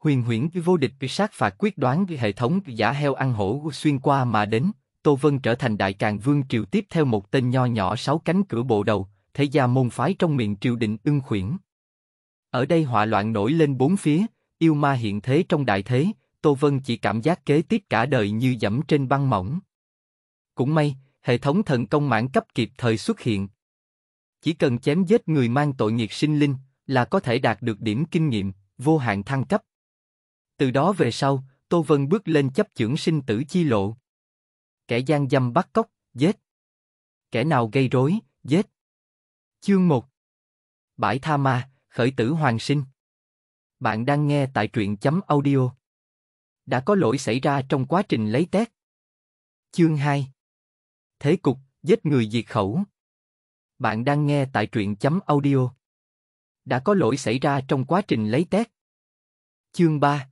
huyền huyễn vô địch bị sát phạt quyết đoán với hệ thống giả heo ăn hổ xuyên qua mà đến, Tô Vân trở thành đại càng vương triều tiếp theo một tên nho nhỏ sáu cánh cửa bộ đầu, thế gia môn phái trong miền triều đình ưng khuyển. Ở đây họa loạn nổi lên bốn phía, yêu ma hiện thế trong đại thế, Tô Vân chỉ cảm giác kế tiếp cả đời như dẫm trên băng mỏng. Cũng may, hệ thống thần công mãn cấp kịp thời xuất hiện. Chỉ cần chém giết người mang tội nghiệp sinh linh là có thể đạt được điểm kinh nghiệm, vô hạn thăng cấp. Từ đó về sau, Tô Vân bước lên chấp chưởng sinh tử chi lộ. Kẻ gian dâm bắt cóc, giết. Kẻ nào gây rối, giết. Chương 1 Bãi Tha Ma, Khởi tử Hoàng sinh Bạn đang nghe tại truyện chấm audio. Đã có lỗi xảy ra trong quá trình lấy tét Chương 2 Thế cục, giết người diệt khẩu. Bạn đang nghe tại truyện chấm audio. Đã có lỗi xảy ra trong quá trình lấy tét Chương 3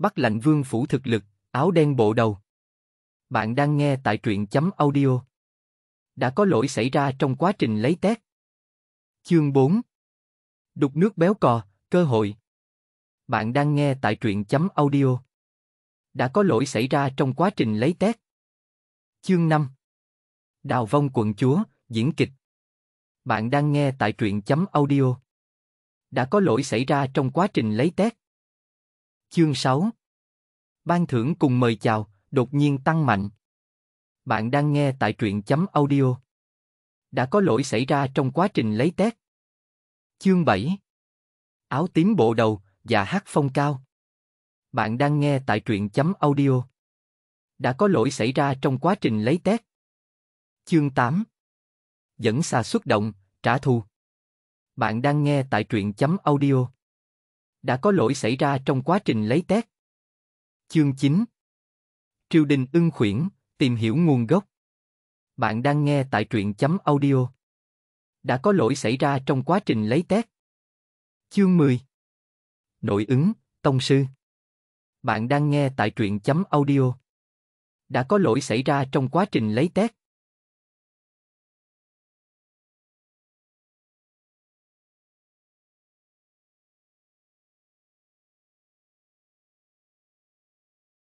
Bắc Lạnh Vương phủ thực lực, áo đen bộ đầu. Bạn đang nghe tại truyện chấm audio. Đã có lỗi xảy ra trong quá trình lấy test. Chương 4 Đục nước béo cò, cơ hội. Bạn đang nghe tại truyện chấm audio. Đã có lỗi xảy ra trong quá trình lấy test. Chương 5 Đào vong quận chúa, diễn kịch. Bạn đang nghe tại truyện chấm audio. Đã có lỗi xảy ra trong quá trình lấy test. Chương 6 Ban thưởng cùng mời chào, đột nhiên tăng mạnh. Bạn đang nghe tại truyện chấm audio. Đã có lỗi xảy ra trong quá trình lấy test. Chương 7 Áo tím bộ đầu, và hát phong cao. Bạn đang nghe tại truyện chấm audio. Đã có lỗi xảy ra trong quá trình lấy test. Chương 8 Dẫn xa xuất động, trả thù. Bạn đang nghe tại truyện chấm audio đã có lỗi xảy ra trong quá trình lấy tét. Chương 9 Triều đình ưng khuyển, tìm hiểu nguồn gốc. Bạn đang nghe tại truyện chấm audio. Đã có lỗi xảy ra trong quá trình lấy tét. Chương 10 Nội ứng, Tông Sư Bạn đang nghe tại truyện chấm audio. Đã có lỗi xảy ra trong quá trình lấy tét.